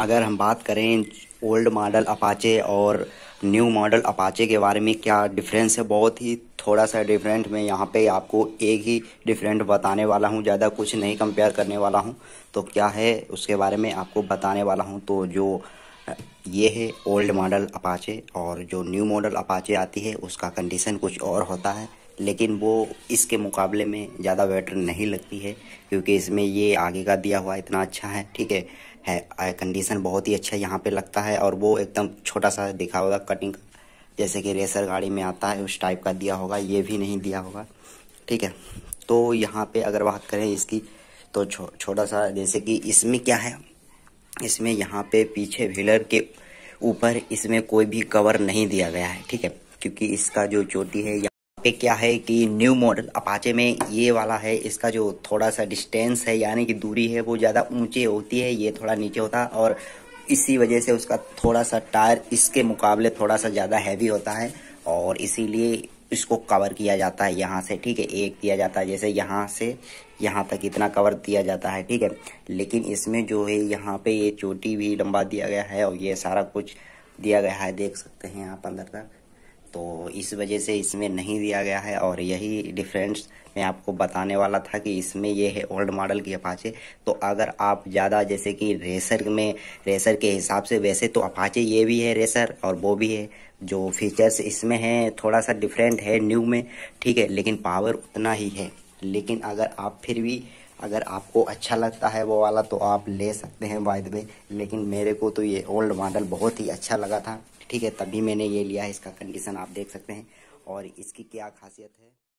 अगर हम बात करें ओल्ड मॉडल अपाचे और न्यू मॉडल अपाचे के बारे में क्या डिफरेंस है बहुत ही थोड़ा सा डिफरेंट मैं यहाँ पे आपको एक ही डिफरेंट बताने वाला हूँ ज़्यादा कुछ नहीं कंपेयर करने वाला हूँ तो क्या है उसके बारे में आपको बताने वाला हूँ तो जो ये है ओल्ड मॉडल अपाचे और जो न्यू मॉडल अपाचे आती है उसका कंडीशन कुछ और होता है लेकिन वो इसके मुकाबले में ज़्यादा बेटर नहीं लगती है क्योंकि इसमें ये आगे का दिया हुआ इतना अच्छा है ठीक है है कंडीशन बहुत ही अच्छा यहाँ पे लगता है और वो एकदम छोटा सा दिखा होगा कटिंग जैसे कि रेसर गाड़ी में आता है उस टाइप का दिया होगा ये भी नहीं दिया होगा ठीक है तो यहाँ पे अगर बात करें इसकी तो छो, छोटा सा जैसे कि इसमें क्या है इसमें यहाँ पे पीछे व्हीलर के ऊपर इसमें कोई भी कवर नहीं दिया गया है ठीक है क्योंकि इसका जो चोटी है पे क्या है कि न्यू मॉडल अपाचे में ये वाला है इसका जो थोड़ा सा डिस्टेंस है यानी कि दूरी है वो ज़्यादा ऊंची होती है ये थोड़ा नीचे होता है और इसी वजह से उसका थोड़ा सा टायर इसके मुकाबले थोड़ा सा ज़्यादा हैवी होता है और इसीलिए इसको कवर किया जाता है यहाँ से ठीक है एक दिया जाता है जैसे यहाँ से यहाँ तक इतना कवर दिया जाता है ठीक है लेकिन इसमें जो है यहाँ पे ये चोटी भी लंबा दिया गया है और ये सारा कुछ दिया गया है देख सकते हैं आप अंदर तक तो इस वजह से इसमें नहीं दिया गया है और यही डिफरेंस मैं आपको बताने वाला था कि इसमें यह है ओल्ड मॉडल की अपाचे तो अगर आप ज़्यादा जैसे कि रेसर में रेसर के हिसाब से वैसे तो अपाचे ये भी है रेसर और वो भी है जो फीचर्स इसमें हैं थोड़ा सा डिफरेंट है न्यू में ठीक है लेकिन पावर उतना ही है लेकिन अगर आप फिर भी अगर आपको अच्छा लगता है वो वाला तो आप ले सकते हैं वायद में लेकिन मेरे को तो ये ओल्ड मॉडल बहुत ही अच्छा लगा था ठीक है तभी मैंने ये लिया है इसका कंडीशन आप देख सकते हैं और इसकी क्या खासियत है